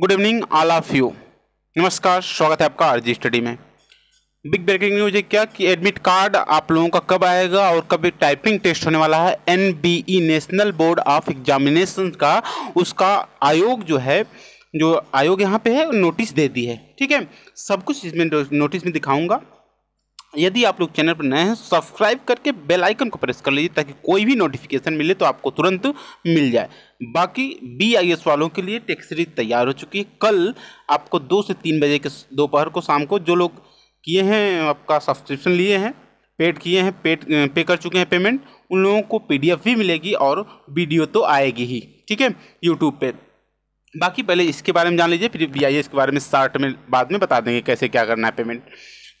good evening all of you नमस्कार स्वागत है आपका आरजी स्टडी में बिग ब्रेकिंग न्यूज है क्या कि एडमिट कार्ड आप लोगों का कब आएगा और कब टाइपिंग टेस्ट होने वाला है NBE national board of examination का उसका आयोग जो है जो आयोग यहाँ पे है नोटिस दे दी है ठीक है सब कुछ इसमें नोटिस में दिखाऊंगा यदि आप लोग चैनल पर नए हैं सब्सक्राइब करके बेल आइकन को प्रेस कर लीजिए ताकि कोई भी नोटिफिकेशन मिले तो आपको तुरंत मिल जाए बाकी बी आई एस वालों के लिए टेक्स सीरीज तैयार हो चुकी है कल आपको दो से तीन बजे के दोपहर को शाम को जो लोग किए हैं आपका सब्सक्रिप्शन लिए हैं पेड किए हैं पेड पे कर चुके हैं पेमेंट उन लोगों को पीडीएफ भी मिलेगी और वीडियो तो आएगी ही ठीक है यूट्यूब पे बाकी पहले इसके बारे में जान लीजिए फिर बी के बारे में शार्ट में बाद में बता देंगे कैसे क्या करना है पेमेंट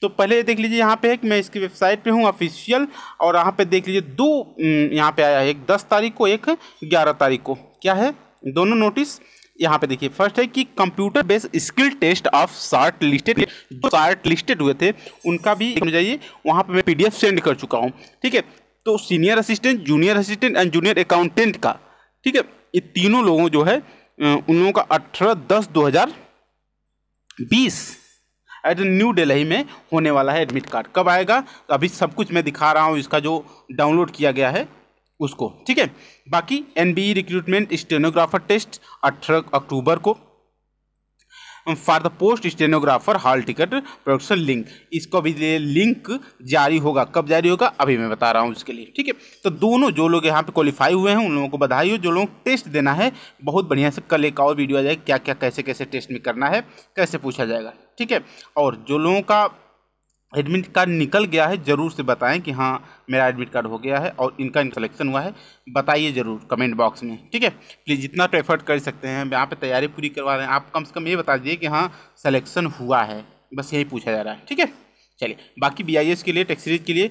तो पहले देख लीजिए यहाँ पे है कि मैं इसकी वेबसाइट पे हूँ ऑफिशियल और यहाँ पे देख लीजिए दो यहाँ पे आया है एक दस तारीख को एक ग्यारह तारीख को क्या है दोनों नोटिस यहाँ पे देखिए फर्स्ट है कि computer based skill test of short listed जो शार्ट लिस्टेड हुए थे उनका भी जाइए वहाँ पर मैं पी सेंड कर चुका हूँ ठीक है तो senior assistant junior assistant and junior accountant का ठीक है ये तीनों लोगों जो है उन लोगों का अठारह दस दो हज़ार बीस एट न्यू दिल्ली में होने वाला है एडमिट कार्ड कब आएगा तो अभी सब कुछ मैं दिखा रहा हूँ इसका जो डाउनलोड किया गया है उसको ठीक है बाकी एन रिक्रूटमेंट स्टेनोग्राफर टेस्ट अठारह अक्टूबर को for the post stenographer hall ticket production link इसको भी लिंक जारी होगा कब जारी होगा अभी मैं बता रहा हूँ इसके लिए ठीक है तो दोनों जो लोग यहाँ पे क्वालिफाई हुए हैं उन लोगों को बधाई हो जो लोग टेस्ट देना है बहुत बढ़िया से कल एक और वीडियो आ जाएगी क्या क्या कैसे कैसे टेस्ट में करना है कैसे पूछा जाएगा ठीक है और जो लोगों का एडमिट कार्ड निकल गया है ज़रूर से बताएं कि हाँ मेरा एडमिट कार्ड हो गया है और इनका इन हुआ है बताइए ज़रूर कमेंट बॉक्स में ठीक है प्लीज़ जितना तो एफर्ट कर सकते हैं यहाँ पे तैयारी पूरी करवा रहे हैं आप कम से कम ये बता दीजिए कि हाँ सलेक्शन हुआ है बस यही पूछा जा रहा है ठीक है चलिए बाकी बी के लिए टैक्स सीरीज के लिए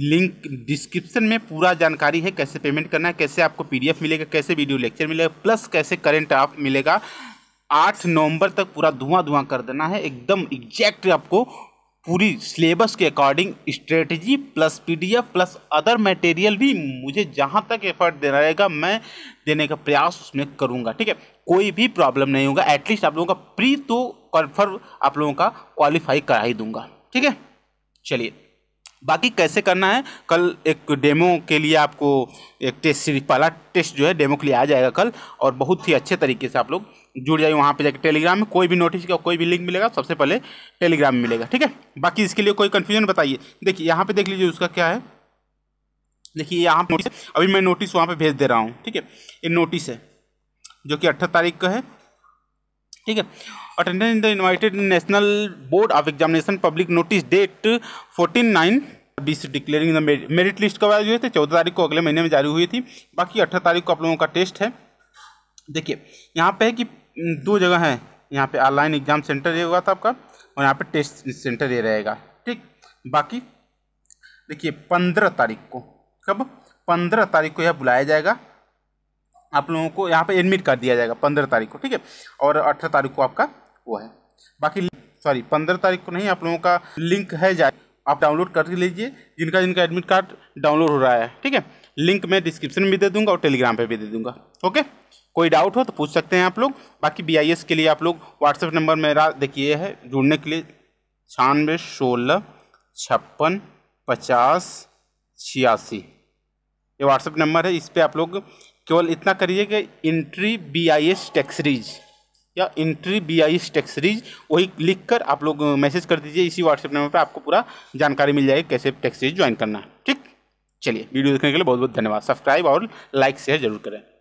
लिंक डिस्क्रिप्शन में पूरा जानकारी है कैसे पेमेंट करना है कैसे आपको पी मिलेगा कैसे वीडियो लेक्चर मिलेगा प्लस कैसे करेंट आप मिलेगा आठ नवंबर तक पूरा धुआं धुआं कर देना है एकदम एग्जैक्ट आपको पूरी सिलेबस के according strategy plus PDF plus other material भी मुझे जहाँ तक एफर्ट देना रहेगा मैं देने का प्रयास उसमें करूँगा ठीक है कोई भी प्रॉब्लम नहीं होगा एटलीस्ट आप लोगों का प्री तो कन्फर्म आप लोगों का क्वालिफाई करा ही दूंगा ठीक है चलिए बाकी कैसे करना है कल एक डेमो के लिए आपको एक टेस्ट सीरीज पहला टेस्ट जो है डेमो के लिए आ जाएगा कल और बहुत ही अच्छे तरीके से आप लोग जुड़ जाइए वहाँ पे जाके टेलीग्राम में कोई भी नोटिस का कोई भी लिंक मिलेगा सबसे पहले टेलीग्राम में मिलेगा ठीक है बाकी इसके लिए कोई कन्फ्यूजन बताइए देखिए यहाँ पर देख लीजिए उसका क्या है देखिए यहाँ पर नोटिस अभी मैं नोटिस वहाँ पर भेज दे रहा हूँ ठीक है ये नोटिस है जो कि अट्ठारह तारीख का है ठीक है attendance in the invited national board of examination public notice date fourteen nine बीस डिक्लेयरिंग द मेरिट लिस्ट कब आई हुए थे चौदह तारीख को अगले महीने में जारी हुई थी बाकी अठारह तारीख को आप लोगों का टेस्ट है देखिए यहाँ पे है कि दो जगह है यहाँ पे ऑनलाइन एग्जाम सेंटर ये हुआ था आपका और यहाँ पे टेस्ट सेंटर ये रहेगा ठीक बाकी देखिए पंद्रह तारीख को कब पंद्रह तारीख को यह बुलाया जाएगा आप लोगों को यहाँ पे एडमिट कर दिया जाएगा पंद्रह तारीख को ठीक है और अठारह तारीख को आपका वो है बाकी सॉरी पंद्रह तारीख को नहीं आप लोगों का लिंक है जाए आप डाउनलोड कर लीजिए जिनका जिनका एडमिट कार्ड डाउनलोड हो रहा है ठीक है लिंक मैं डिस्क्रिप्शन में भी दे दूंगा और टेलीग्राम पर भी दे दूंगा ओके कोई डाउट हो तो पूछ सकते हैं आप लोग बाकी बी के लिए आप लोग व्हाट्सएप नंबर मेरा देखिए है जुड़ने के लिए छानवे सोलह छप्पन पचास छियासी ये व्हाट्सएप नंबर है इस पर आप लोग केवल इतना करिए कि इंट्री बी आई एस टैक्सरीज या इंट्री बी आई एस टैक्सरीज वही लिख कर आप लोग मैसेज कर दीजिए इसी व्हाट्सएप नंबर पर आपको पूरा जानकारी मिल जाएगी कैसे टैक्सरीज ज्वाइन करना ठीक चलिए वीडियो देखने के लिए बहुत बहुत धन्यवाद सब्सक्राइब और लाइक शेयर जरूर करें